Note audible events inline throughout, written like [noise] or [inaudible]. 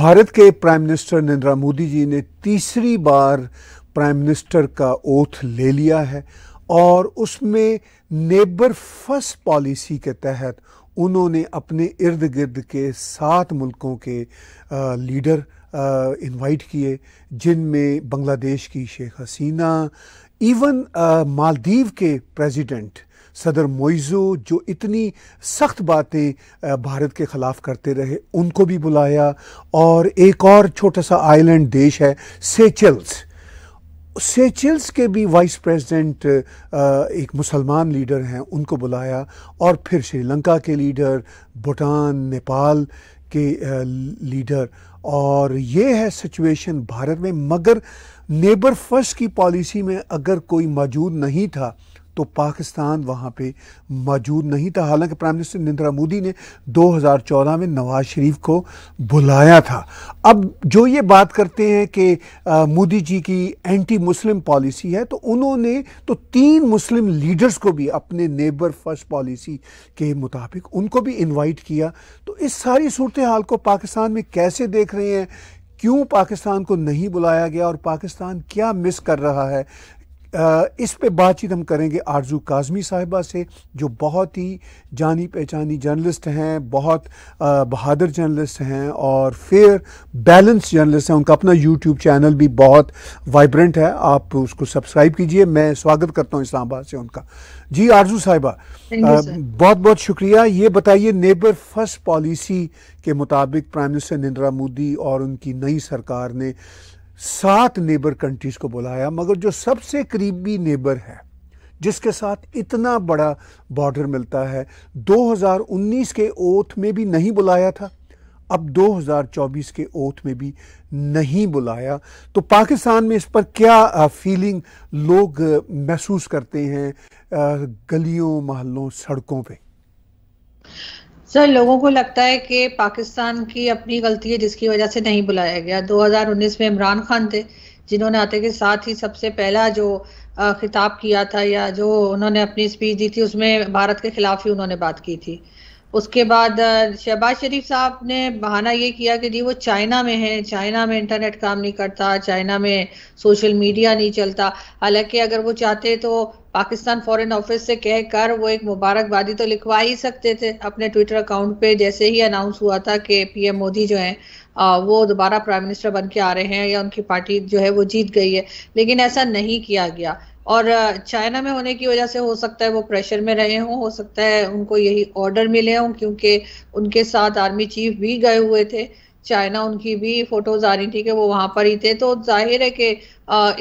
भारत के prime minister Narendra Modi ji ने तीसरी बार प्राइम मिनिस्टर का ओथ ले लिया है और उसमें नेबर फर्स्ट पॉलिसी के तहत उन्होंने अपने इर्द गिर्द के सात मुल्कों के आ, लीडर इनवाइट किए जिनमें बांग्लादेश की शेख हसीना इवन मालदीव के प्रेसिडेंट सदर मोइज़ो जो इतनी सख्त बातें भारत के ख़िलाफ़ करते रहे उनको भी बुलाया और एक और छोटा सा आइलैंड देश है सेचल्स सेचल्स के भी वाइस प्रेसिडेंट एक मुसलमान लीडर हैं उनको बुलाया और फिर श्रीलंका के लीडर भूटान नेपाल के लीडर और ये है सिचुएशन भारत में मगर नेबर फर्स्ट की पॉलिसी में अगर कोई मौजूद नहीं था तो पाकिस्तान वहाँ पे मौजूद नहीं था हालांकि प्राइम मिनिस्टर नरेंद्र मोदी ने 2014 में नवाज शरीफ को बुलाया था अब जो ये बात करते हैं कि मोदी जी की एंटी मुस्लिम पॉलिसी है तो उन्होंने तो तीन मुस्लिम लीडर्स को भी अपने नेबर फर्स्ट पॉलिसी के मुताबिक उनको भी इन्वाइट किया तो इस सारी सूरत हाल को पाकिस्तान में कैसे देख रहे हैं क्यों पाकिस्तान को नहीं बुलाया गया और पाकिस्तान क्या मिस कर रहा है इस पे बातचीत हम करेंगे आरजू काजमी साहिबा से जो बहुत ही जानी पहचानी जर्नलिस्ट हैं बहुत बहादुर जर्नलिस्ट हैं और फेयर बैलेंस जर्नलिस्ट हैं उनका अपना यूट्यूब चैनल भी बहुत वाइब्रेंट है आप उसको सब्सक्राइब कीजिए मैं स्वागत करता हूँ इस्लामाबाद से उनका जी आरजू साहिबा बहुत बहुत शुक्रिया ये बताइए नेबर फर्स्ट पॉलिसी के मुताबिक प्राइम मिनिस्टर नरेंद्र मोदी और उनकी नई सरकार ने सात नेबर कंट्रीज को बुलाया मगर जो सबसे करीबी नेबर है जिसके साथ इतना बड़ा बॉर्डर मिलता है 2019 के ओथ में भी नहीं बुलाया था अब 2024 के ओथ में भी नहीं बुलाया तो पाकिस्तान में इस पर क्या फीलिंग लोग महसूस करते हैं गलियों महलों सड़कों पे सर लोगों को लगता है कि पाकिस्तान की अपनी गलती है जिसकी वजह से नहीं बुलाया गया 2019 में इमरान खान थे जिन्होंने आते के साथ ही सबसे पहला जो खिताब किया था या जो उन्होंने अपनी स्पीच दी थी उसमें भारत के खिलाफ ही उन्होंने बात की थी उसके बाद शहबाज शरीफ साहब ने बहाना ये किया कि जी वो चाइना में है चाइना में इंटरनेट काम नहीं करता चाइना में सोशल मीडिया नहीं चलता हालांकि अगर वो चाहते तो पाकिस्तान फॉरेन ऑफिस से कह कर वो एक मुबारकबादी तो लिखवा ही सकते थे अपने ट्विटर अकाउंट पे जैसे ही अनाउंस हुआ था कि पीएम मोदी जो हैं वो दोबारा प्राइम मिनिस्टर बन के आ रहे हैं या उनकी पार्टी जो है वो जीत गई है लेकिन ऐसा नहीं किया गया और चाइना में होने की वजह से हो सकता है वो प्रेशर में रहे हों हो सकता है उनको यही ऑर्डर मिले हों क्योंकि उनके साथ आर्मी चीफ भी गए हुए थे चाइना उनकी भी फोटोज आ रही थी कि वो वहां पर ही थे तो जाहिर है कि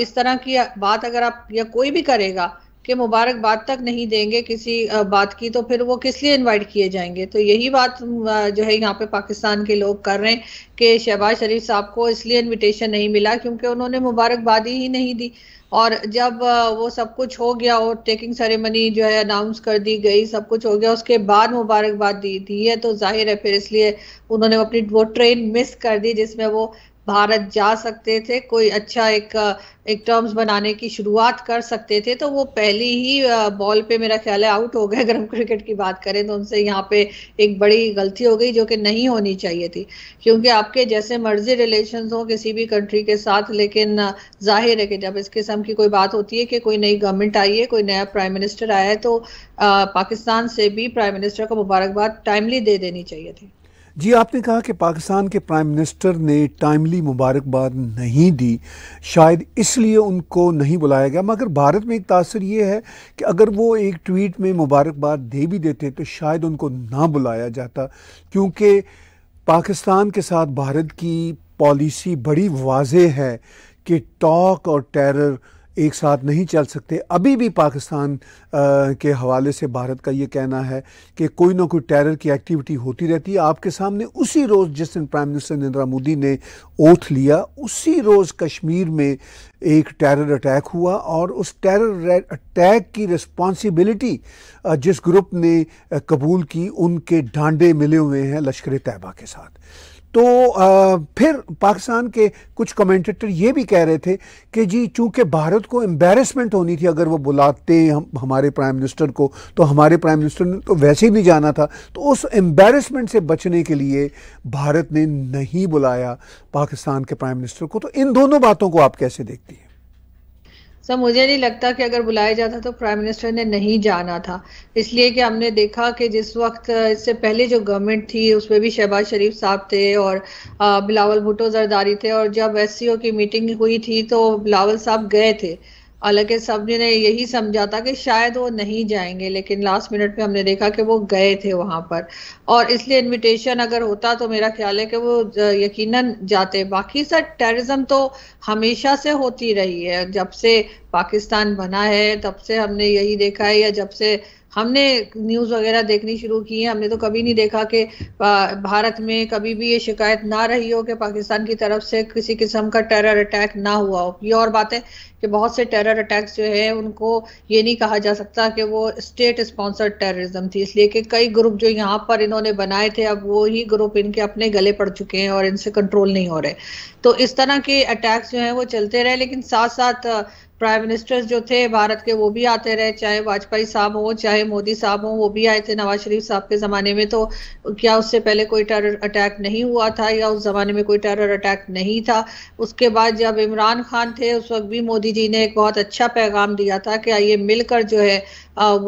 इस तरह की बात अगर आप या कोई भी करेगा कि मुबारकबाद तक नहीं देंगे किसी बात की तो फिर वो किस लिए इन्वाइट किए जाएंगे तो यही बात जो है यहाँ पे पाकिस्तान के लोग कर रहे हैं कि शहबाज शरीफ साहब को इसलिए इनविटेशन नहीं मिला क्योंकि उन्होंने मुबारकबादी ही नहीं दी और जब वो सब कुछ हो गया और टेकिंग सेरेमनी जो है अनाउंस कर दी गई सब कुछ हो गया उसके बाद मुबारकबाद दी थी है तो जाहिर है फिर इसलिए उन्होंने अपनी वो ट्रेन मिस कर दी जिसमें वो भारत जा सकते थे कोई अच्छा एक एक टर्म्स बनाने की शुरुआत कर सकते थे तो वो पहली ही बॉल पे मेरा ख्याल है आउट हो गए अगर हम क्रिकेट की बात करें तो उनसे यहाँ पे एक बड़ी गलती हो गई जो कि नहीं होनी चाहिए थी क्योंकि आपके जैसे मर्जी रिलेशन हो किसी भी कंट्री के साथ लेकिन जाहिर है कि जब इस किस्म की कोई बात होती है कि कोई नई गवर्नमेंट आई है कोई नया प्राइम मिनिस्टर आया है तो आ, पाकिस्तान से भी प्राइम मिनिस्टर को मुबारकबाद टाइमली दे देनी चाहिए थी जी आपने कहा कि पाकिस्तान के प्राइम मिनिस्टर ने टाइमली मुबारकबाद नहीं दी शायद इसलिए उनको नहीं बुलाया गया मगर भारत में एक तासर ये है कि अगर वो एक ट्वीट में मुबारकबाद दे भी देते तो शायद उनको ना बुलाया जाता क्योंकि पाकिस्तान के साथ भारत की पॉलिसी बड़ी वाज है कि टॉक और टेरर एक साथ नहीं चल सकते अभी भी पाकिस्तान आ, के हवाले से भारत का ये कहना है कि कोई ना कोई टेरर की एक्टिविटी होती रहती है आपके सामने उसी रोज़ जिस दिन प्राइम मिनिस्टर नरेंद्र मोदी ने ओथ लिया उसी रोज़ कश्मीर में एक टेरर अटैक हुआ और उस टेरर अटैक की रिस्पॉन्सिबिलिटी जिस ग्रुप ने कबूल की उनके डांडे मिले हुए हैं लश्कर तैयबा के साथ तो आ, फिर पाकिस्तान के कुछ कमेंटेटर ये भी कह रहे थे कि जी चूंकि भारत को एम्बेरसमेंट होनी थी अगर वो बुलाते हम हमारे प्राइम मिनिस्टर को तो हमारे प्राइम मिनिस्टर ने तो वैसे ही नहीं जाना था तो उस एम्बेरसमेंट से बचने के लिए भारत ने नहीं बुलाया पाकिस्तान के प्राइम मिनिस्टर को तो इन दोनों बातों को आप कैसे देखती हैं सर मुझे नहीं लगता कि अगर बुलाया जाता तो प्राइम मिनिस्टर ने नहीं जाना था इसलिए कि हमने देखा कि जिस वक्त इससे पहले जो गवर्नमेंट थी उसमें भी शहबाज शरीफ साहब थे और बिलावल भुटो जरदारी थे और जब एस की मीटिंग हुई थी तो बिलावल साहब गए थे हालांकि सब ने यही समझा था कि शायद वो नहीं जाएंगे लेकिन लास्ट मिनट में हमने देखा कि वो गए थे वहां पर और इसलिए इनविटेशन अगर होता तो मेरा ख्याल है कि वो यकीनन जाते बाकी सर टेररिज्म तो हमेशा से होती रही है जब से पाकिस्तान बना है तब से हमने यही देखा है या जब से हमने न्यूज वगैरह देखनी शुरू की है हमने तो कभी नहीं देखा कि भारत में कभी भी ये शिकायत ना रही हो कि पाकिस्तान की तरफ से किसी किस्म का टेरर अटैक ना हुआ हो ये और बात है कि बहुत से टेरर अटैक्स जो है उनको ये नहीं कहा जा सकता कि वो स्टेट स्पॉन्सर्ड टेररिज्म थी इसलिए कि कई ग्रुप जो यहाँ पर इन्होंने बनाए थे अब वो ही ग्रुप इनके अपने गले पड़ चुके हैं और इनसे कंट्रोल नहीं हो रहे तो इस तरह के अटैक्स जो हैं वो चलते रहे लेकिन साथ साथ प्राइम मिनिस्टर्स जो थे भारत के वो भी आते रहे चाहे वाजपेयी साहब हो चाहे मोदी साहब हो वो भी आए थे नवाज शरीफ साहब के ज़माने में तो क्या उससे पहले कोई टेरर अटैक नहीं हुआ था या उस ज़माने में कोई टेरर अटैक नहीं था उसके बाद जब इमरान खान थे उस वक्त भी मोदी जी ने एक बहुत अच्छा पैगाम दिया था कि आइए मिलकर जो है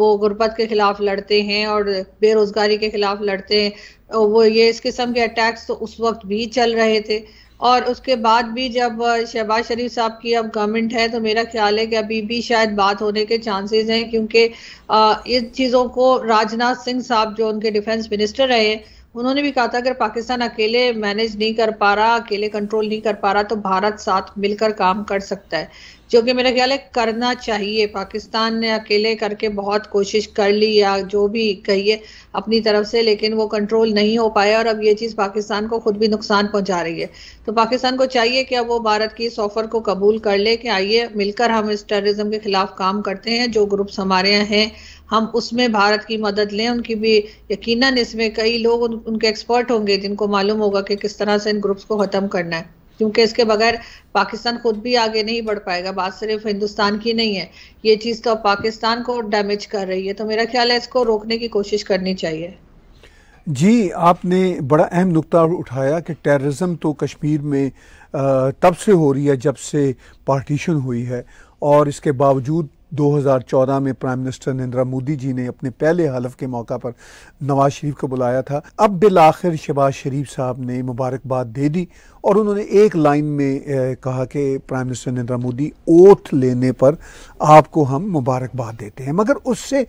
वो गुर्बत के ख़िलाफ़ लड़ते हैं और बेरोज़गारी के ख़िलाफ़ लड़ते हैं वो ये इस किस्म के अटैक्स तो उस वक्त भी चल रहे थे और उसके बाद भी जब शहबाज शरीफ साहब की अब गवर्नमेंट है तो मेरा ख्याल है कि अभी भी शायद बात होने के चांसेस हैं क्योंकि इन चीज़ों को राजनाथ सिंह साहब जो उनके डिफेंस मिनिस्टर रहे उन्होंने भी कहा था अगर पाकिस्तान अकेले मैनेज नहीं कर पा रहा अकेले कंट्रोल नहीं कर पा रहा तो भारत साथ मिलकर काम कर सकता है जो कि मेरा ख्याल है करना चाहिए पाकिस्तान ने अकेले करके बहुत कोशिश कर ली या जो भी कहिए अपनी तरफ से लेकिन वो कंट्रोल नहीं हो पाया और अब ये चीज़ पाकिस्तान को खुद भी नुकसान पहुंचा रही है तो पाकिस्तान को चाहिए कि अब वो भारत की इस ऑफर को कबूल कर ले कि आइए मिलकर हम इस टेररिज्म के खिलाफ काम करते हैं जो ग्रुप्स हमारे यहाँ हैं हम उसमें भारत की मदद लें उनकी भी यकीनन इसमें कई लोग उन, उनके एक्सपर्ट होंगे जिनको मालूम होगा कि किस तरह से इन ग्रुप्स को ख़त्म करना है क्योंकि इसके बगैर पाकिस्तान खुद भी आगे नहीं बढ़ पाएगा बात सिर्फ हिंदुस्तान की नहीं है ये चीज़ तो पाकिस्तान को डैमेज कर रही है तो मेरा ख्याल है इसको रोकने की कोशिश करनी चाहिए जी आपने बड़ा अहम नुकता उठाया कि टेररिज्म तो कश्मीर में तब से हो रही है जब से पार्टीशन हुई है और इसके बावजूद 2014 में प्राइम मिनिस्टर नरेंद्र मोदी जी ने अपने पहले हलफ के मौका पर नवाज शरीफ को बुलाया था अब बिल आखिर शहबाज शरीफ साहब ने मुबारकबाद दे दी और उन्होंने एक लाइन में कहा कि prime minister Narendra Modi oath लेने पर आपको हम मुबारकबाद देते हैं मगर उससे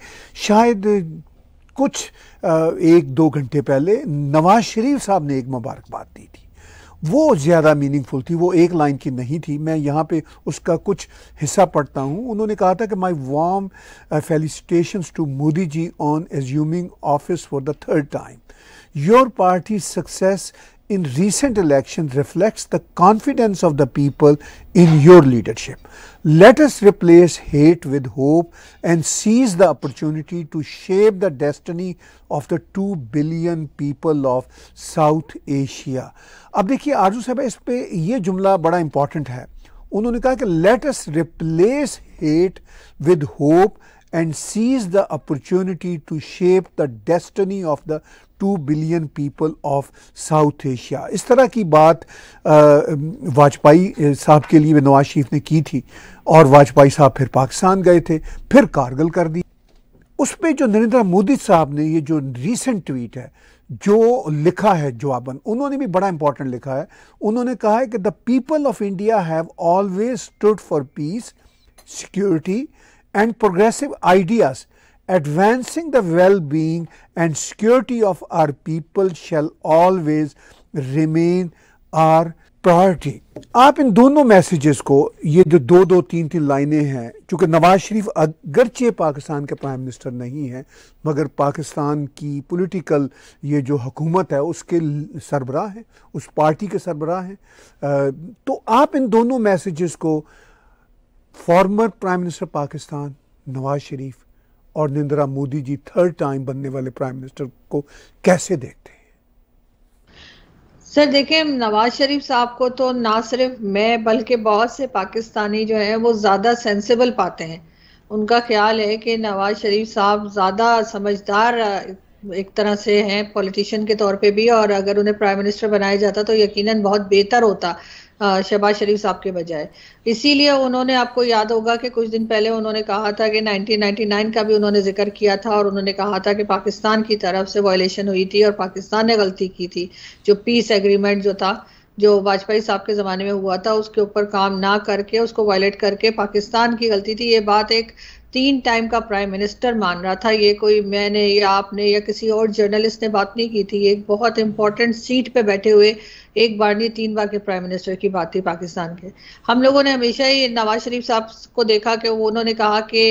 शायद कुछ एक दो घंटे पहले नवाज शरीफ साहब ने एक मुबारकबाद दी थी वो ज़्यादा मीनिंगफुल थी वो एक लाइन की नहीं थी मैं यहाँ पे उसका कुछ हिस्सा पढ़ता हूँ उन्होंने कहा था कि my warm felicitation to Modi ji on assuming office for the third time your party success in recent elections reflects the confidence of the people in your leadership. Let us replace hate with hope and seize the opportunity to shape the destiny of the 2 billion people of South Asia. अब देखिए आरजू साहब इस पे ये जुमला बड़ा important है उन्होंने कहा कि let us replace hate and seize the opportunity to shape the destiny of the two billion people of South Asia इस तरह की बात वाजपेयी साहब के लिए नवाज शरीफ ने की थी और वाजपेयी साहब फिर पाकिस्तान गए थे फिर कारगिल कर दी उस पर जो नरेंद्र मोदी साहब ने ये जो रीसेंट ट्वीट है जो लिखा है जवाबन उन्होंने भी बड़ा इंपॉर्टेंट लिखा है उन्होंने कहा है कि the people of India have always stood for peace security and progressive ideas advancing the well-being and security of our people shall always remain our priority आप इन दोनों मैसेजेस को ये जो दो दो तीन तीन लाइनें हैं चूंकि नवाज शरीफ अगरचे पाकिस्तान के प्राइम मिनिस्टर नहीं हैं मगर पाकिस्तान की पॉलिटिकल ये जो हुकूमत है उसके सरबराह हैं उस पार्टी के सरबराह हैं तो आप इन दोनों मैसेजेस को former prime minister Pakistan Nawaz Sharif और निंद्रा मोदी जी थर्ड टाइम बनने वाले प्राइम मिनिस्टर को कैसे देखते हैं सर देखिए नवाज शरीफ साहब को तो ना सिर्फ मैं बल्कि बहुत से पाकिस्तानी जो है वो ज़्यादा सेंसिबल पाते हैं उनका ख्याल है कि नवाज शरीफ साहब ज़्यादा समझदार एक तरह से हैं पॉलिटिशियन के तौर पे भी और अगर उन्हें प्राइम मिनिस्टर बनाया जाता तो यकीनन बहुत बेहतर होता शहबाज शरीफ साहब के बजाय इसीलिए उन्होंने आपको याद होगा कि कुछ दिन पहले उन्होंने कहा था कि 1999 का भी उन्होंने जिक्र किया था और उन्होंने कहा था कि पाकिस्तान की तरफ से वायलेशन हुई थी और पाकिस्तान ने गलती की थी जो पीस एग्रीमेंट जो था जो वाजपेयी साहब के ज़माने में हुआ था उसके ऊपर काम ना करके उसको वायलेट करके पाकिस्तान की गलती थी ये बात एक तीन टाइम का प्राइम मिनिस्टर मान रहा था ये कोई मैंने या आपने या किसी और जर्नलिस्ट ने बात नहीं की थी एक बहुत इंपॉर्टेंट सीट पे बैठे हुए एक बार नहीं तीन बार के प्राइम मिनिस्टर की बात थी पाकिस्तान के हम लोगों ने हमेशा ही नवाज शरीफ साहब को देखा कि उन्होंने कहा कि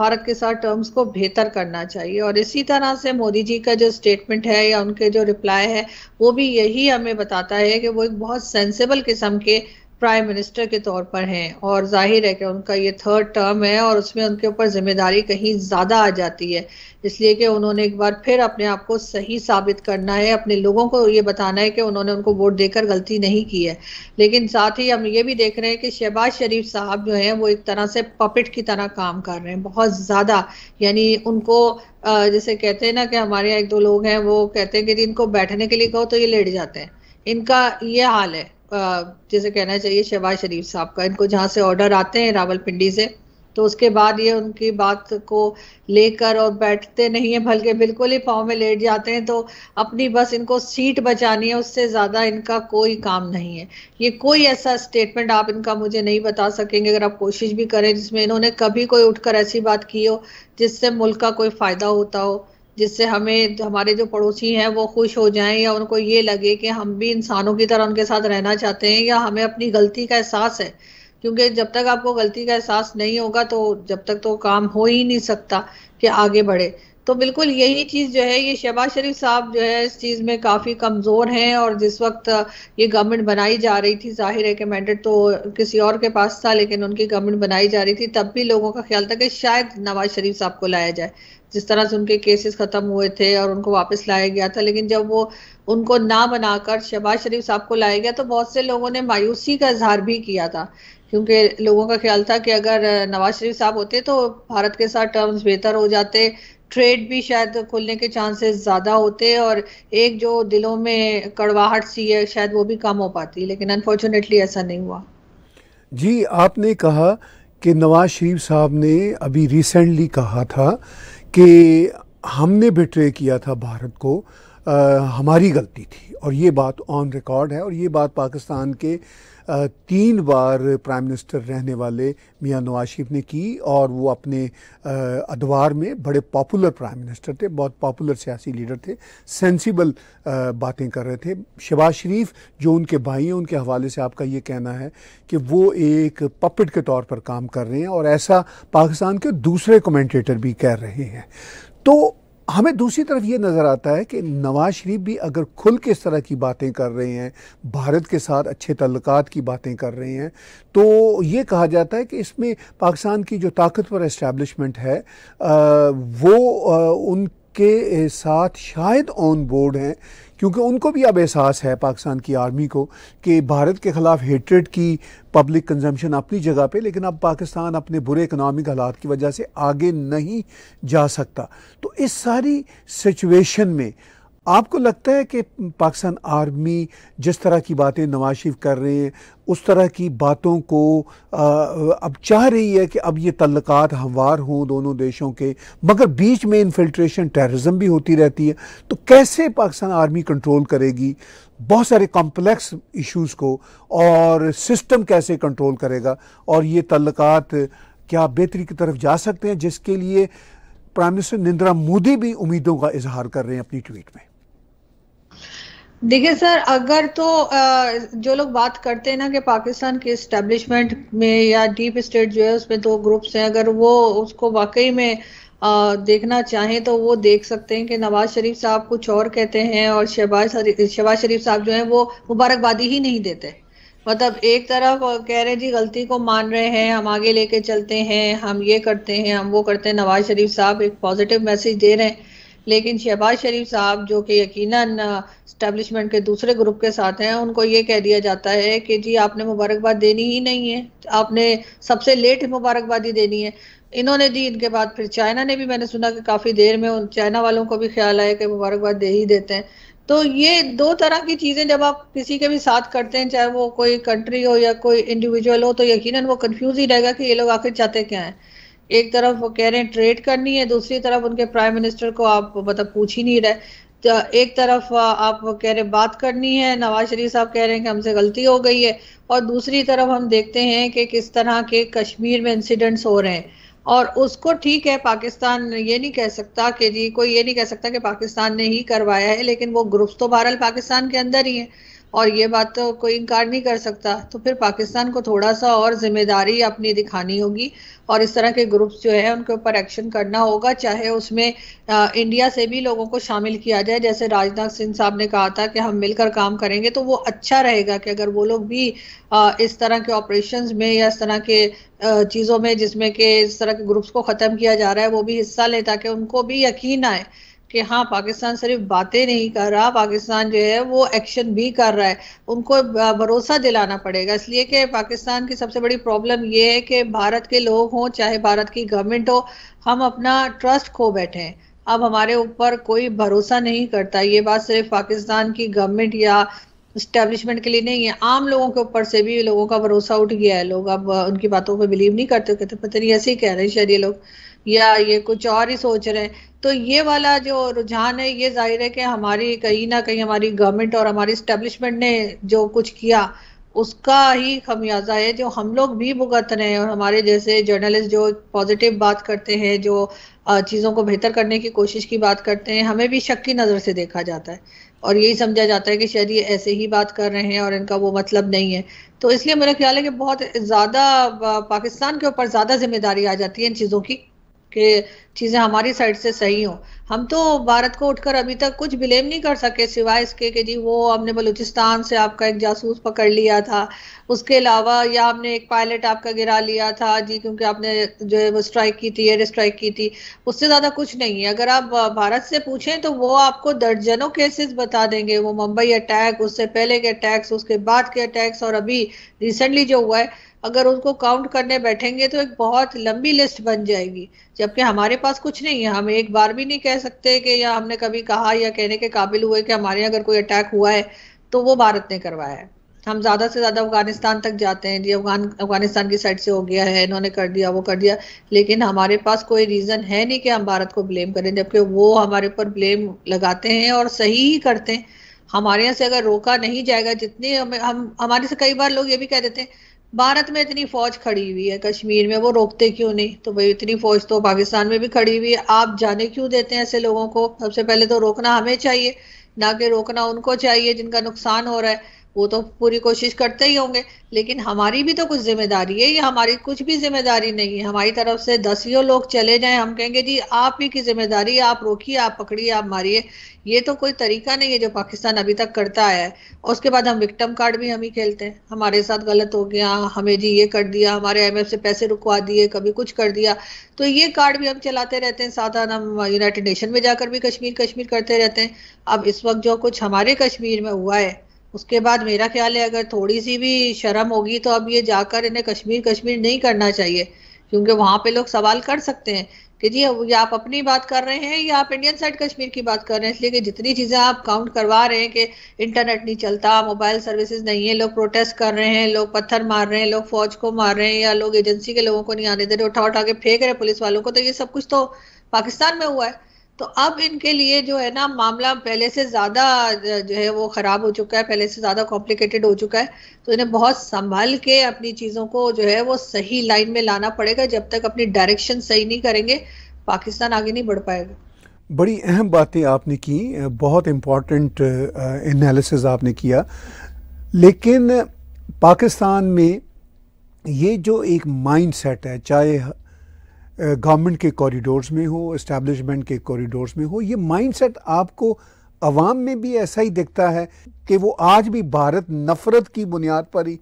भारत के साथ टर्म्स को बेहतर करना चाहिए और इसी तरह से मोदी जी का जो स्टेटमेंट है या उनके जो रिप्लाई है वो भी यही हमें बताता है कि वो एक बहुत सेंसेबल किस्म के प्राइम मिनिस्टर के तौर पर हैं और जाहिर है कि उनका ये थर्ड टर्म है और उसमें उनके ऊपर जिम्मेदारी कहीं ज़्यादा आ जाती है इसलिए कि उन्होंने एक बार फिर अपने आप को सही साबित करना है अपने लोगों को ये बताना है कि उन्होंने उनको वोट देकर गलती नहीं की है लेकिन साथ ही हम ये भी देख रहे हैं कि शहबाज शरीफ साहब जो हैं वो एक तरह से पपिट की तरह काम कर रहे हैं बहुत ज़्यादा यानी उनको जैसे कहते हैं ना कि हमारे यहाँ एक दो लोग हैं वो कहते हैं कि इनको बैठने के लिए कहो तो ये लेट जाते हैं इनका ये हाल है जैसे कहना चाहिए शहबाज शरीफ साहब का इनको जहाँ से ऑर्डर आते हैं रावलपिंडी से तो उसके बाद ये उनकी बात को लेकर और बैठते नहीं है बल्कि बिल्कुल ही पाँव में लेट जाते हैं तो अपनी बस इनको सीट बचानी है उससे ज़्यादा इनका कोई काम नहीं है ये कोई ऐसा स्टेटमेंट आप इनका मुझे नहीं बता सकेंगे अगर आप कोशिश भी करें जिसमें इन्होंने कभी कोई उठकर ऐसी बात की हो जिससे मुल्क का कोई फ़ायदा होता हो जिससे हमें हमारे जो पड़ोसी हैं वो खुश हो जाएं या उनको ये लगे कि हम भी इंसानों की तरह उनके साथ रहना चाहते हैं या हमें अपनी गलती का एहसास है क्योंकि जब तक आपको गलती का एहसास नहीं होगा तो जब तक तो काम हो ही नहीं सकता कि आगे बढ़े तो बिल्कुल यही चीज़ जो है ये शहबाज शरीफ साहब जो है इस चीज़ में काफ़ी कमज़ोर हैं और जिस वक्त ये गवर्नमेंट बनाई जा रही थी जाहिर है कि मैंडेट तो किसी और के पास था लेकिन उनकी गवर्नमेंट बनाई जा रही थी तब भी लोगों का ख्याल था कि शायद नवाज शरीफ साहब को लाया जाए जिस तरह से उनके केसेस ख़त्म हुए थे और उनको वापस लाया गया था लेकिन जब वो उनको ना बनाकर शहबाज शरीफ साहब को लाया गया तो बहुत से लोगों ने मायूसी का इजहार भी किया था क्योंकि लोगों का ख्याल था कि अगर नवाज शरीफ साहब होते तो भारत के साथ टर्म्स बेहतर हो जाते ट्रेड भी शायद खुलने के चांसेस ज़्यादा होते और एक जो दिलों में कड़वाहट सी है शायद वो भी कम हो पाती लेकिन अनफॉर्चुनेटली ऐसा नहीं हुआ जी आपने कहा कि नवाज शरीफ साहब ने अभी रिसेंटली कहा था कि हमने बिट्रे किया था भारत को आ, हमारी गलती थी और ये बात ऑन रिकॉर्ड है और ये बात पाकिस्तान के तीन बार प्राइम मिनिस्टर रहने वाले मियाँ नवाज शरीफ ने की और वो अपने अदवार में बड़े पॉपुलर प्राइम मिनिस्टर थे बहुत पॉपुलर सियासी लीडर थे सेंसिबल बातें कर रहे थे शबाज़ शरीफ जो उनके भाई हैं उनके हवाले से आपका ये कहना है कि वो एक पपिट के तौर पर काम कर रहे हैं और ऐसा पाकिस्तान के दूसरे कमेंटेटर भी कह रहे हैं तो हमें दूसरी तरफ ये नज़र आता है कि नवाज शरीफ भी अगर खुल के इस तरह की बातें कर रहे हैं भारत के साथ अच्छे तल्लक की बातें कर रहे हैं तो ये कहा जाता है कि इसमें पाकिस्तान की जो ताकतवर इस्टेबलिशमेंट है आ, वो आ, उन के साथ शायद ऑन बोर्ड हैं क्योंकि उनको भी अब एहसास है पाकिस्तान की आर्मी को कि भारत के ख़िलाफ़ हेट्रेड की पब्लिक कंजम्पशन अपनी जगह पे लेकिन अब पाकिस्तान अपने बुरे इकनॉमिक हालात की वजह से आगे नहीं जा सकता तो इस सारी सिचुएशन में आपको लगता है कि पाकिस्तान आर्मी जिस तरह की बातें नवाज शरीफ कर रहे हैं उस तरह की बातों को आ, अब चाह रही है कि अब ये तल्लक हमवार हों दोनों देशों के मगर बीच में इन्फिल्ट्रेशन टेररिज्म भी होती रहती है तो कैसे पाकिस्तान आर्मी कंट्रोल करेगी बहुत सारे कॉम्प्लेक्स इश्यूज़ को और सिस्टम कैसे कंट्रोल करेगा और ये तल्लक क्या बेहतरी की तरफ जा सकते हैं जिसके लिए प्राइम मिनिस्टर नरेंद्र मोदी भी उम्मीदों का इजहार कर रहे हैं अपनी ट्वीट में देखिए सर अगर तो जो लोग बात करते हैं ना कि पाकिस्तान के इस्टेब्लिशमेंट में या डीप स्टेट जो है उसमें दो ग्रुप्स हैं अगर वो उसको वाकई में देखना चाहें तो वो देख सकते हैं कि नवाज शरीफ साहब कुछ और कहते हैं और शहबाज शहबाज शरीफ साहब जो हैं वो मुबारकबादी ही नहीं देते मतलब एक तरफ कह रहे हैं जी गलती को मान रहे हैं हम आगे लेके चलते हैं हम ये करते हैं हम वो करते हैं नवाज शरीफ साहब एक पॉजिटिव मैसेज दे रहे हैं लेकिन शहबाज शरीफ साहब जो कि यकीनन स्टैब्लिशमेंट के दूसरे ग्रुप के साथ हैं उनको ये कह दिया जाता है कि जी आपने मुबारकबाद देनी ही नहीं है आपने सबसे लेट मुबारकबादी देनी है इन्होंने जी इनके बाद फिर चाइना ने भी मैंने सुना कि काफ़ी देर में उन चाइना वालों को भी ख्याल आया कि मुबारकबाद दे ही देते हैं तो ये दो तरह की चीज़ें जब आप किसी के भी साथ करते हैं चाहे वो कोई कंट्री हो या कोई इंडिविजुअल हो तो यकीनन वो कंफ्यूज ही रहेगा कि ये लोग आखिर चाहते क्या हैं एक तरफ वो कह रहे हैं ट्रेड करनी है दूसरी तरफ उनके प्राइम मिनिस्टर को आप मतलब पूछ ही नहीं रहे तो एक तरफ आप कह रहे बात करनी है नवाज शरीफ साहब कह रहे हैं कि हमसे गलती हो गई है और दूसरी तरफ हम देखते हैं कि किस तरह के कश्मीर में इंसिडेंट्स हो रहे हैं और उसको ठीक है पाकिस्तान ये नहीं कह सकता कि जी कोई ये नहीं कह सकता कि पाकिस्तान ने ही करवाया है लेकिन वो ग्रुप्स तो बहरहाल पाकिस्तान के अंदर ही हैं और ये बात तो कोई इनकार नहीं कर सकता तो फिर पाकिस्तान को थोड़ा सा और जिम्मेदारी अपनी दिखानी होगी और इस तरह के ग्रुप्स जो है उनके ऊपर एक्शन करना होगा चाहे उसमें आ, इंडिया से भी लोगों को शामिल किया जाए जैसे राजनाथ सिंह साहब ने कहा था कि हम मिलकर काम करेंगे तो वो अच्छा रहेगा कि अगर वो लोग भी आ, इस तरह के ऑपरेशन में या इस तरह के चीज़ों में जिसमें कि इस तरह के ग्रुप्स को ख़त्म किया जा रहा है वो भी हिस्सा लें ताकि उनको भी यकीन आए कि हाँ पाकिस्तान सिर्फ बातें नहीं कर रहा पाकिस्तान जो है वो एक्शन भी कर रहा है उनको भरोसा दिलाना पड़ेगा इसलिए कि पाकिस्तान की सबसे बड़ी प्रॉब्लम ये है कि भारत के लोग हों चाहे भारत की गवर्नमेंट हो हम अपना ट्रस्ट खो बैठे हैं अब हमारे ऊपर कोई भरोसा नहीं करता ये बात सिर्फ पाकिस्तान की गवर्नमेंट या इस्टेब्लिशमेंट के लिए नहीं है आम लोगों के ऊपर से भी लोगों का भरोसा उठ गया है लोग अब उनकी बातों पर बिलीव नहीं करते कहते पता नहीं ऐसे ही कह रहे हैं शहरी लोग या ये कुछ और ही सोच रहे हैं तो ये वाला जो रुझान है ये जाहिर है कि हमारी कहीं ना कहीं हमारी गवर्नमेंट और हमारी स्टेब्लिशमेंट ने जो कुछ किया उसका ही खमियाजा है जो हम लोग भी भुगत रहे हैं और हमारे जैसे जर्नलिस्ट जो पॉजिटिव बात करते हैं जो चीज़ों को बेहतर करने की कोशिश की बात करते हैं हमें भी शक की नज़र से देखा जाता है और यही समझा जाता है कि शायद ये ऐसे ही बात कर रहे हैं और इनका वो मतलब नहीं है तो इसलिए मेरा ख्याल है कि बहुत ज़्यादा पाकिस्तान के ऊपर ज़्यादा जिम्मेदारी आ जाती है इन चीज़ों की कि चीज़ें हमारी साइड से सही हों हम तो भारत को उठकर अभी तक कुछ ब्लेम नहीं कर सके सिवाय इसके कि जी वो हमने बलूचिस्तान से आपका एक जासूस पकड़ लिया था उसके अलावा या हमने एक पायलट आपका गिरा लिया था जी क्योंकि आपने जो है वो स्ट्राइक की थी एयर स्ट्राइक की थी उससे ज़्यादा कुछ नहीं है अगर आप भारत से पूछें तो वो आपको दर्जनों केसेस बता देंगे वो मुंबई अटैक उससे पहले के अटैक्स उसके बाद के अटैक्स और अभी रिसेंटली जो हुआ है अगर उनको काउंट करने बैठेंगे तो एक बहुत लंबी लिस्ट बन जाएगी जबकि हमारे पास कुछ नहीं है हम एक बार भी नहीं कह सकते कि या हमने कभी कहा या कहने के काबिल हुए कि हमारे अगर कोई अटैक हुआ है तो वो भारत ने करवाया है हम ज्यादा से ज्यादा अफगानिस्तान तक जाते हैं जी अफगान अफगानिस्तान की साइड से हो गया है इन्होंने कर दिया वो कर दिया लेकिन हमारे पास कोई रीजन है नहीं कि हम भारत को ब्लेम करें जबकि वो हमारे ऊपर ब्लेम लगाते हैं और सही ही करते हैं हमारे यहाँ से अगर रोका नहीं जाएगा जितने हम, हम हमारे से कई बार लोग ये भी कह देते हैं भारत में इतनी फौज खड़ी हुई है कश्मीर में वो रोकते क्यों नहीं तो भाई इतनी फौज तो पाकिस्तान में भी खड़ी हुई है आप जाने क्यों देते हैं ऐसे लोगों को सबसे पहले तो रोकना हमें चाहिए ना कि रोकना उनको चाहिए जिनका नुकसान हो रहा है वो तो पूरी कोशिश करते ही होंगे लेकिन हमारी भी तो कुछ जिम्मेदारी है या हमारी कुछ भी जिम्मेदारी नहीं है हमारी तरफ से दसियों लोग चले जाएं हम कहेंगे जी आप ही की जिम्मेदारी आप रोकिए आप पकड़िए आप मारिए ये तो कोई तरीका नहीं है जो पाकिस्तान अभी तक करता आया है और उसके बाद हम विक्टम कार्ड भी हम ही खेलते हैं हमारे साथ गलत हो गया हमें जी ये कर दिया हमारे एम से पैसे रुकवा दिए कभी कुछ कर दिया तो ये कार्ड भी हम चलाते रहते हैं साथ हम यूनाइटेड नेशन में जाकर भी कश्मीर कश्मीर करते रहते हैं अब इस वक्त जो कुछ हमारे कश्मीर में हुआ है उसके बाद मेरा ख्याल है अगर थोड़ी सी भी शर्म होगी तो अब ये जाकर इन्हें कश्मीर कश्मीर नहीं करना चाहिए क्योंकि वहां पे लोग सवाल कर सकते हैं कि जी या आप अपनी बात कर रहे हैं या आप इंडियन साइड कश्मीर की बात कर रहे हैं इसलिए कि जितनी चीज़ें आप काउंट करवा रहे हैं कि इंटरनेट नहीं चलता मोबाइल सर्विसेज नहीं है लोग प्रोटेस्ट कर रहे हैं लोग पत्थर मार रहे हैं लोग फौज को मार रहे हैं या लोग एजेंसी के लोगों को नहीं आने दे रहे उठा उठा के फेंक रहे पुलिस वालों को तो ये सब कुछ तो पाकिस्तान में हुआ है तो अब इनके लिए जो है ना मामला पहले से ज़्यादा जो है वो ख़राब हो चुका है पहले से ज़्यादा कॉम्प्लिकेटेड हो चुका है तो इन्हें बहुत संभाल के अपनी चीज़ों को जो है वो सही लाइन में लाना पड़ेगा जब तक अपनी डायरेक्शन सही नहीं करेंगे पाकिस्तान आगे नहीं बढ़ पाएगा बड़ी अहम बातें आपने की बहुत इम्पॉर्टेंट एनालिसिस आपने किया लेकिन पाकिस्तान में ये जो एक माइंड सेट है चाहे गवर्नमेंट के कॉरिडोर्स में हो इस्टेब्लिशमेंट के कॉरिडोर्स में हो ये माइंडसेट आपको अवाम में भी ऐसा ही दिखता है कि वो आज भी भारत नफ़रत की बुनियाद पर ही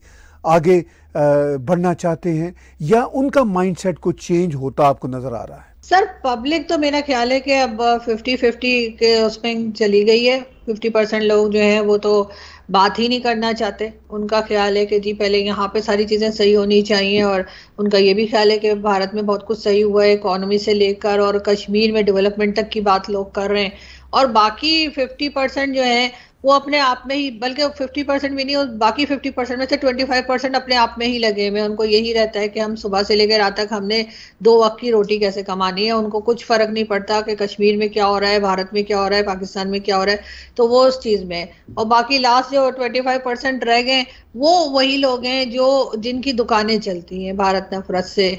आगे बढ़ना चाहते हैं या उनका माइंडसेट को चेंज होता आपको नज़र आ रहा है सर पब्लिक तो मेरा ख्याल है कि अब फिफ्टी फिफ्टी के उसमें चली गई है फिफ्टी परसेंट लोग जो हैं वो तो बात ही नहीं करना चाहते उनका ख्याल है कि जी पहले यहाँ पे सारी चीज़ें सही होनी चाहिए और उनका ये भी ख्याल है कि भारत में बहुत कुछ सही हुआ है इकोनॉमी से लेकर और कश्मीर में डेवलपमेंट तक की बात लोग कर रहे हैं और बाकी फिफ्टी परसेंट जो है वो अपने आप में ही बल्कि फिफ्टी परसेंट भी नहीं और बाकी फिफ्टी परसेंट में से ट्वेंटी फाइव परसेंट अपने आप में ही लगे हुए उनको यही रहता है कि हम सुबह से लेकर रात तक हमने दो वक्त की रोटी कैसे कमानी है उनको कुछ फर्क नहीं पड़ता कि कश्मीर में क्या हो रहा है भारत में क्या हो रहा है पाकिस्तान में क्या हो रहा है तो वो उस चीज़ में और बाकी लास्ट जो ट्वेंटी रह गए वो वही लोग हैं जो जिनकी दुकानें चलती हैं भारत नफरत से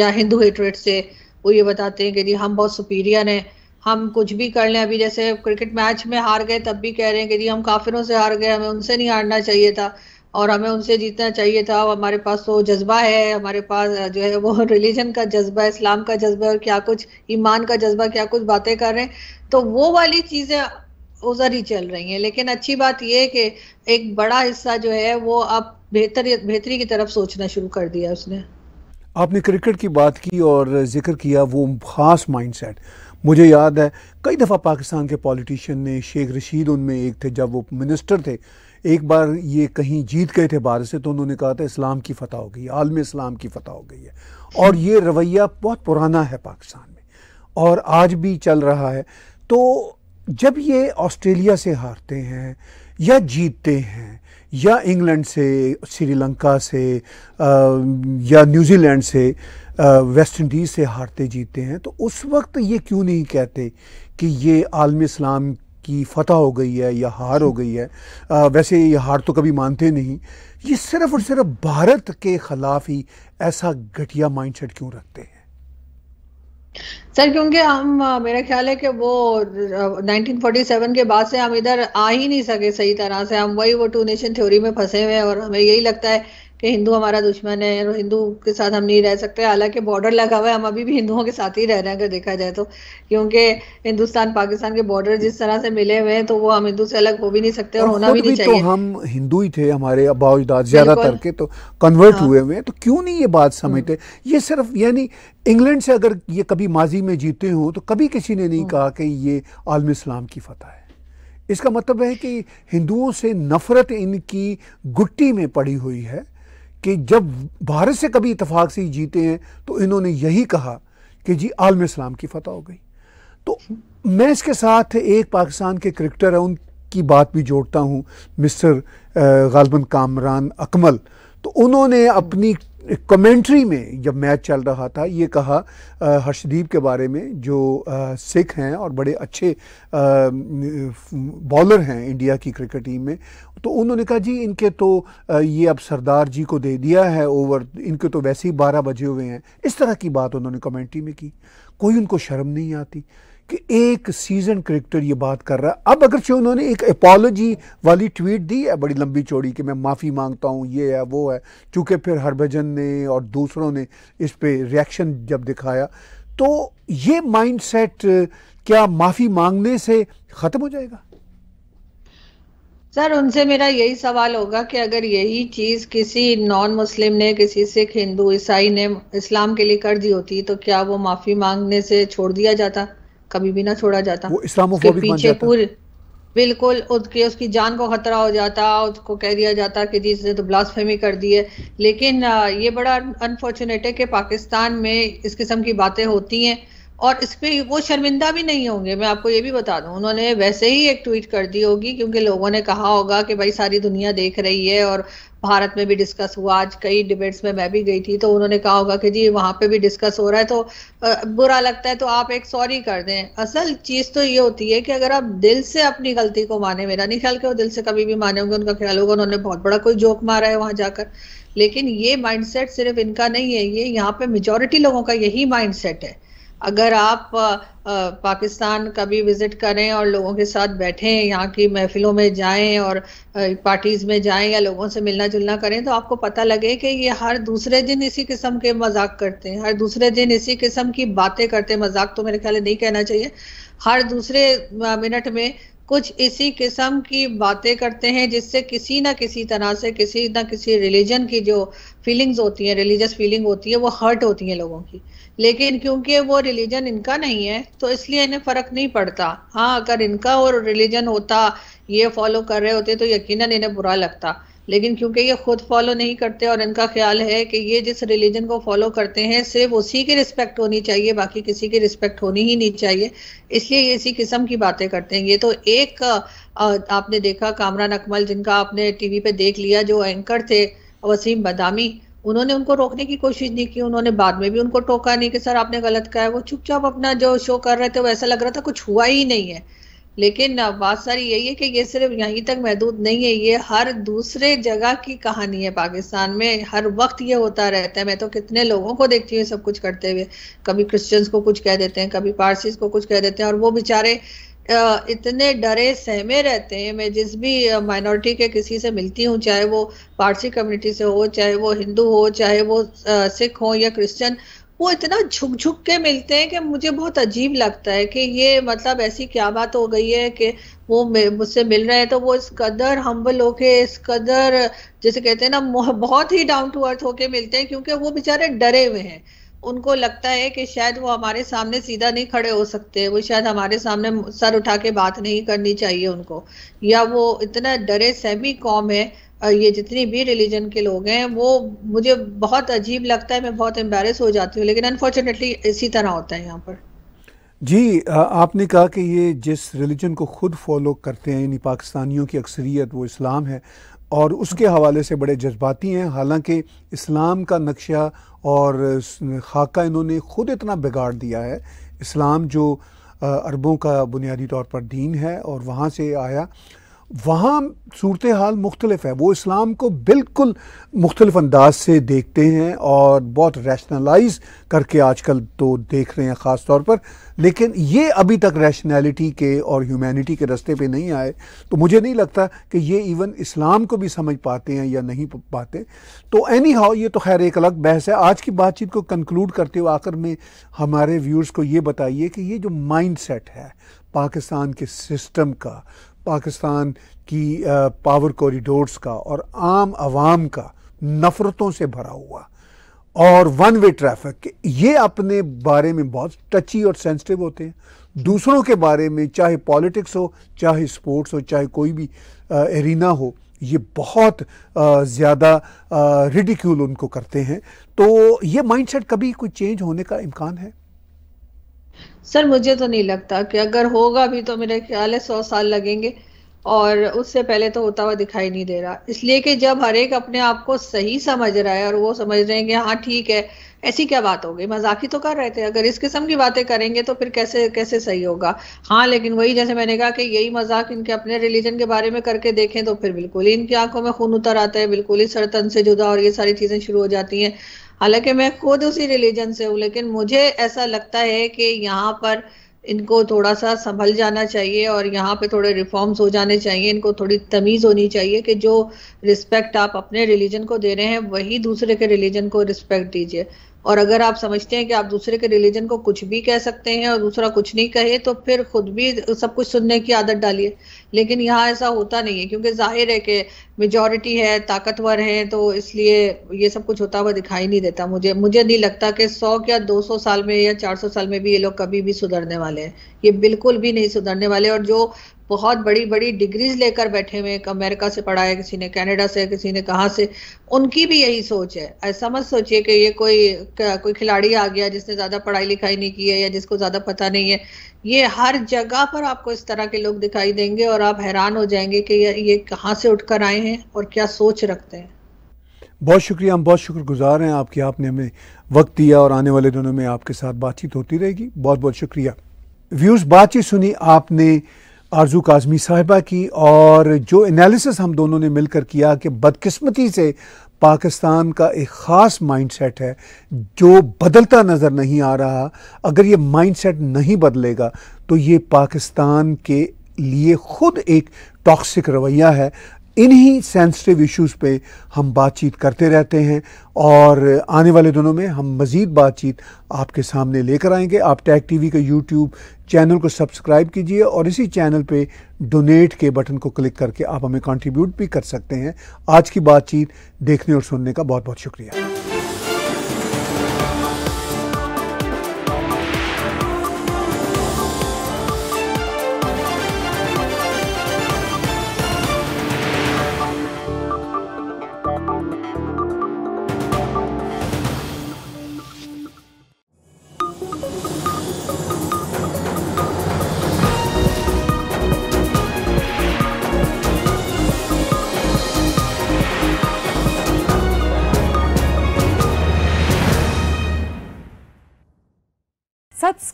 या हिंदू हेटरेट से वो ये बताते हैं कि जी हम बहुत सुपीरियर हैं हम कुछ भी कर लें अभी जैसे क्रिकेट मैच में हार गए तब भी कह रहे हैं कि जी हम काफिरों से हार गए हमें उनसे नहीं हारना चाहिए था और हमें उनसे जीतना चाहिए था हमारे पास तो जज्बा है हमारे पास जो है वो रिलीजन [laughs] का जज्बा इस्लाम का जज्बा और क्या कुछ ईमान का जज्बा क्या कुछ बातें कर रहे हैं तो वो वाली चीज़ें उधर ही चल रही हैं लेकिन अच्छी बात यह है कि एक बड़ा हिस्सा जो है वो अब बेहतर बेहतरी की तरफ सोचना शुरू कर दिया उसने आपने क्रिकेट की बात की और जिक्र किया वो खास माइंडसेट मुझे याद है कई दफ़ा पाकिस्तान के पॉलिटिशियन ने शेख रशीद उनमें एक थे जब वो मिनिस्टर थे एक बार ये कहीं जीत गए थे भारत से तो उन्होंने कहा था इस्लाम की फतह हो गई आलम इस्लाम की फतह हो गई है और ये रवैया बहुत पुराना है पाकिस्तान में और आज भी चल रहा है तो जब ये ऑस्ट्रेलिया से हारते हैं या जीतते हैं या इंग्लैंड से श्रीलंका से या न्यूजीलैंड से वेस्ट इंडीज़ से हारते जीते हैं तो उस वक्त ये क्यों नहीं कहते कि ये आलम इस्लाम की फतह हो गई है या हार हो गई है आ, वैसे ये हार तो कभी मानते नहीं ये सिर्फ़ और सिर्फ भारत के ख़िलाफ़ ही ऐसा घटिया माइंडसेट क्यों रखते हैं सर क्योंकि हम मेरा ख्याल है कि वो 1947 के बाद से हम इधर आ ही नहीं सके सही तरह से हम वही वो टू नेशन थ्योरी में फंसे हुए हैं और हमें यही लगता है कि हिंदू हमारा दुश्मन है और हिंदू के साथ हम नहीं रह सकते हालांकि बॉर्डर लगा हुआ है हम अभी भी हिंदुओं के साथ ही रह रहे हैं अगर देखा जाए तो क्योंकि हिंदुस्तान पाकिस्तान के बॉर्डर जिस तरह से मिले हुए हैं तो वो हम हिंदू से अलग हो भी नहीं सकते और, होना भी नहीं तो चाहिए तो हम हिंदू ही थे हमारे अबाउजदाद ज्यादातर के तो कन्वर्ट हाँ। हुए हुए हैं तो क्यों नहीं ये बात समझते हम्म। ये सिर्फ यानी इंग्लैंड से अगर ये कभी माजी में जीते हों तो कभी किसी ने नहीं हाँ। कहा कि ये आलम इस्लाम की फतह है इसका मतलब है कि हिंदुओं से नफरत इनकी गुट्टी में पड़ी हुई है कि जब भारत से कभी इतफाक़ से ही जीते हैं तो इन्होंने यही कहा कि जी आलम इस्लाम की फतह हो गई तो मैं इसके साथ एक पाकिस्तान के क्रिकेटर हैं उनकी बात भी जोड़ता हूँ मिस्टर गालबन कामरान अकमल तो उन्होंने अपनी कमेंट्री में जब मैच चल रहा था ये कहा हर्षदीप के बारे में जो सिख हैं और बड़े अच्छे बॉलर हैं इंडिया की क्रिकेट टीम में तो उन्होंने कहा जी इनके तो ये अब सरदार जी को दे दिया है ओवर इनके तो वैसे ही बारह बजे हुए हैं इस तरह की बात उन्होंने कमेंट्री में की कोई उनको शर्म नहीं आती कि एक सीजन क्रिकेटर ये बात कर रहा है अब अगरचे उन्होंने एक अपॉलोजी वाली ट्वीट दी है बड़ी लंबी चौड़ी कि मैं माफ़ी मांगता हूँ ये है वो है चूँकि फिर हरभजन ने और दूसरों ने इस पर रिएक्शन जब दिखाया तो ये माइंडसेट क्या माफ़ी मांगने से ख़त्म हो जाएगा सर उनसे मेरा यही सवाल होगा कि अगर यही चीज किसी नॉन मुस्लिम ने किसी सिख हिंदू ईसाई ने इस्लाम के लिए कर दी होती तो क्या वो माफी मांगने से छोड़ दिया जाता कभी भी ना छोड़ा जाता वो इस्लामोफोबिक बन पूरे बिल्कुल उसके उसकी जान को खतरा हो जाता उसको कह दिया जाता कि जी इसने तो ब्लास्फेमी कर दी है लेकिन ये बड़ा अनफॉर्चुनेट है कि पाकिस्तान में इस किस्म की बातें होती हैं और इस पर वो शर्मिंदा भी नहीं होंगे मैं आपको ये भी बता दूं उन्होंने वैसे ही एक ट्वीट कर दी होगी क्योंकि लोगों ने कहा होगा कि भाई सारी दुनिया देख रही है और भारत में भी डिस्कस हुआ आज कई डिबेट्स में मैं भी गई थी तो उन्होंने कहा होगा कि जी वहाँ पे भी डिस्कस हो रहा है तो बुरा लगता है तो आप एक सॉरी कर दें असल चीज़ तो ये होती है कि अगर आप दिल से अपनी गलती को माने मेरा नहीं ख्याल कि वो दिल से कभी भी माने होंगे उनका ख्याल होगा उन्होंने बहुत बड़ा कोई जोक मारा है वहाँ जाकर लेकिन ये माइंडसेट सिर्फ इनका नहीं है ये यहाँ पे मेजोरिटी लोगों का यही माइंडसेट है अगर आप पाकिस्तान कभी विजिट करें और लोगों के साथ बैठें यहाँ की महफिलों में जाएं और पार्टीज में जाएं या लोगों से मिलना जुलना करें तो आपको पता लगे कि ये हर दूसरे दिन इसी किस्म के मजाक करते हैं हर दूसरे दिन इसी किस्म की बातें करते हैं मजाक तो मेरे ख्याल नहीं कहना चाहिए हर दूसरे मिनट में कुछ इसी किस्म की बातें करते हैं जिससे किसी ना किसी तरह से किसी ना किसी रिलीजन की जो फीलिंग्स होती हैं रिलीजियस फीलिंग होती है वो हर्ट होती है लोगों की लेकिन क्योंकि वो रिलीजन इनका नहीं है तो इसलिए इन्हें फ़र्क नहीं पड़ता हाँ अगर इनका और रिलीजन होता ये फॉलो कर रहे होते तो यकीनन इन्हें बुरा लगता लेकिन क्योंकि ये खुद फॉलो नहीं करते और इनका ख्याल है कि ये जिस रिलीजन को फॉलो करते हैं सिर्फ उसी की रिस्पेक्ट होनी चाहिए बाकी किसी की रिस्पेक्ट होनी ही नहीं चाहिए इसलिए ये इसी किस्म की बातें करते हैं ये तो एक आपने देखा कामरान अकमल जिनका आपने टीवी पे देख लिया जो एंकर थे वसीम बदामी उन्होंने उनको रोकने की कोशिश नहीं की उन्होंने बाद में भी उनको टोका नहीं कि सर आपने गलत कहा है वो चुपचाप अपना जो शो कर रहे थे वो ऐसा लग रहा था कुछ हुआ ही नहीं है लेकिन बात सारी यही है कि ये सिर्फ यहीं तक महदूद नहीं है ये हर दूसरे जगह की कहानी है पाकिस्तान में हर वक्त ये होता रहता है मैं तो कितने लोगों को देखती हूँ सब कुछ करते हुए कभी क्रिश्चियंस को कुछ कह देते हैं कभी पारसीज को कुछ कह देते हैं और वो बेचारे इतने डरे सहमे रहते हैं मैं जिस भी माइनॉरिटी के किसी से मिलती हूँ चाहे वो पारसी कम्युनिटी से हो चाहे वो हिंदू हो चाहे वो सिख हो या क्रिश्चियन वो इतना झुक झुक के मिलते हैं कि मुझे बहुत अजीब लगता है कि ये मतलब ऐसी क्या बात हो गई है कि वो मुझसे मिल रहे हैं तो वो इस कदर हम्बल होके इस कदर जैसे कहते हैं ना बहुत ही डाउन टू अर्थ होके मिलते हैं क्योंकि वो बेचारे डरे हुए हैं उनको लगता है कि शायद वो हमारे सामने सीधा नहीं खड़े हो सकते वो शायद हमारे सामने सर उठा के बात नहीं करनी चाहिए उनको या वो इतना डरे सहमी कौम है ये जितनी भी रिलीजन के लोग हैं वो मुझे बहुत अजीब लगता है मैं बहुत एम्बेस हो जाती हूँ लेकिन अनफॉर्चुनेटली इसी तरह होता है यहाँ पर जी आपने कहा कि ये जिस रिलीजन को खुद फॉलो करते हैं यानी पाकिस्तानियों की अक्सरियत वो इस्लाम है और उसके हवाले से बड़े जज्बाती हैं हालांकि इस्लाम का नक्शा और खाका इन्होंने खुद इतना बिगाड़ दिया है इस्लाम जो अरबों का बुनियादी तौर पर दीन है और वहाँ से आया वहाँ सूरत हाल मुख्तलफ है वो इस्लाम को बिल्कुल मुख्तलफ अंदाज से देखते हैं और बहुत रैशनलाइज करके आजकल तो देख रहे हैं ख़ास तौर पर लेकिन ये अभी तक रैशनैलिटी के और ह्यूमैनिटी के रस्ते पे नहीं आए तो मुझे नहीं लगता कि ये इवन इस्लाम को भी समझ पाते हैं या नहीं पाते तो एनी हाउ ये तो खैर एक अलग बहस है आज की बातचीत को कंक्लूड करते हुए आखिर में हमारे व्यूर्स को ये बताइए कि ये जो माइंड सेट है पाकिस्तान के सिस्टम का पाकिस्तान की पावर कॉरिडोर्स का और आम आवाम का नफ़रतों से भरा हुआ और वन वे ट्रैफिक ये अपने बारे में बहुत टची और सेंसिटिव होते हैं दूसरों के बारे में चाहे पॉलिटिक्स हो चाहे स्पोर्ट्स हो चाहे कोई भी एरिना हो ये बहुत ज़्यादा रिडिक्यूल उनको करते हैं तो ये माइंडसेट कभी कोई चेंज होने का इम्कान है सर मुझे तो नहीं लगता कि अगर होगा भी तो मेरे ख्याल है सौ साल लगेंगे और उससे पहले तो होता हुआ दिखाई नहीं दे रहा इसलिए कि जब हर एक अपने आप को सही समझ रहा है और वो समझ रहे हैं कि हाँ ठीक है ऐसी क्या बात हो गई मजाक ही तो कर रहे थे अगर इस किस्म की बातें करेंगे तो फिर कैसे कैसे सही होगा हाँ लेकिन वही जैसे मैंने कहा कि यही मजाक इनके अपने रिलीजन के बारे में करके देखें तो फिर बिल्कुल ही इनकी आंखों में खून उतर आता है बिल्कुल ही सरतन से जुदा और ये सारी चीजें शुरू हो जाती हैं हालांकि मैं खुद उसी रिलीजन से हूँ लेकिन मुझे ऐसा लगता है कि यहाँ पर इनको थोड़ा सा संभल जाना चाहिए और यहाँ पे थोड़े रिफॉर्म्स हो जाने चाहिए इनको थोड़ी तमीज़ होनी चाहिए कि जो रिस्पेक्ट आप अपने रिलीजन को दे रहे हैं वही दूसरे के रिलीजन को रिस्पेक्ट दीजिए और अगर आप समझते हैं कि आप दूसरे के रिलीजन को कुछ भी कह सकते हैं और दूसरा कुछ नहीं कहे तो फिर खुद भी सब कुछ सुनने की आदत डालिए लेकिन यहाँ ऐसा होता नहीं है क्योंकि जाहिर है कि मेजोरिटी है ताकतवर है तो इसलिए ये सब कुछ होता हुआ दिखाई नहीं देता मुझे मुझे नहीं लगता कि सौ या दो सौ साल में या चार सौ साल में भी ये लोग कभी भी सुधरने वाले हैं ये बिल्कुल भी नहीं सुधरने वाले और जो बहुत बड़ी बड़ी डिग्रीज लेकर बैठे हुए अमेरिका से पढ़ा है किसी ने कनाडा से किसी ने कहा से उनकी भी यही सोच है ऐसा मत सोचिए कि ये कोई कोई खिलाड़ी आ गया जिसने ज़्यादा पढ़ाई लिखाई नहीं की है या जिसको ज़्यादा पता नहीं है ये हर जगह पर आपको इस तरह के लोग दिखाई देंगे और आप हैरान हो जाएंगे कि ये ये कहाँ से उठ कर आए हैं और क्या सोच रखते हैं बहुत शुक्रिया हम बहुत शुक्रगुजार हैं आपके आपने हमें वक्त दिया और आने वाले दिनों में आपके साथ बातचीत होती रहेगी बहुत बहुत शुक्रिया व्यूज़ बातचीत सुनी आपने आरजू काजमी साहिबा की और जो एनालिसिस हम दोनों ने मिलकर किया कि बदकिस्मती से पाकिस्तान का एक ख़ास माइंडसेट है जो बदलता नज़र नहीं आ रहा अगर ये माइंडसेट नहीं बदलेगा तो ये पाकिस्तान के लिए ख़ुद एक टॉक्सिक रवैया है इन्हीं सेंसिटिव इश्यूज पे हम बातचीत करते रहते हैं और आने वाले दिनों में हम मज़ीद बातचीत आपके सामने लेकर आएंगे आप टैग टीवी के यूट्यूब चैनल को सब्सक्राइब कीजिए और इसी चैनल पे डोनेट के बटन को क्लिक करके आप हमें कंट्रीब्यूट भी कर सकते हैं आज की बातचीत देखने और सुनने का बहुत बहुत शुक्रिया